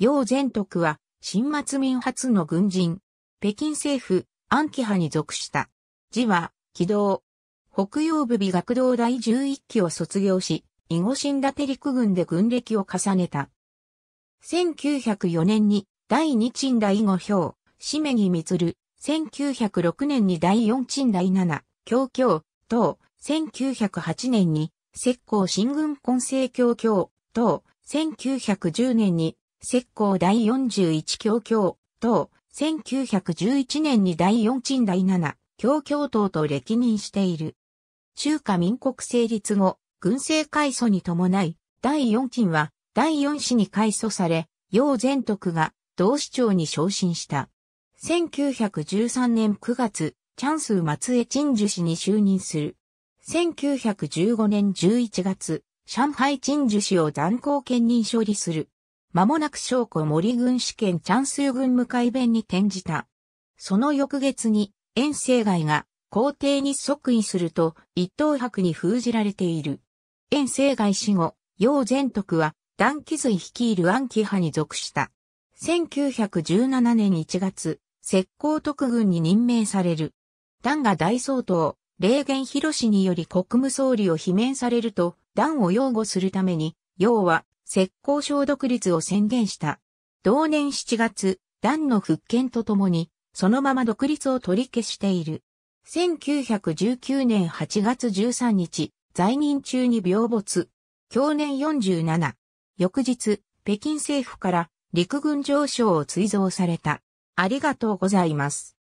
楊全徳は、新末民初の軍人、北京政府、安徽派に属した。字は、軌道。北洋部美学堂第11期を卒業し、囲碁新立陸軍で軍歴を重ねた。1904年に第二鎮第五票、締つる。1906年に第四鎮第七、教教、等、1908年に、石膏新軍混成教教、等、1910年に、石膏第41教教等、1911年に第4鎮第7教教等と歴任している。中華民国成立後、軍政改祖に伴い、第4鎮は第4市に改祖され、楊全徳が同市長に昇進した。1913年9月、チャンス松江鎮守氏に就任する。1915年11月、上海鎮守氏を残交兼任処理する。間もなく将校森軍試験チャンス軍向かい弁に転じた。その翌月に、遠征外が皇帝に即位すると、一等白に封じられている。遠征外死後、楊善徳は、段気髄率いる安記派に属した。1917年1月、石膏特軍に任命される。段が大総統、霊源博士により国務総理を罷免されると、段を擁護するために、要は石膏省独立を宣言した。同年7月、団の復権とともに、そのまま独立を取り消している。1919年8月13日、在任中に病没。去年47。翌日、北京政府から陸軍上昇を追贈された。ありがとうございます。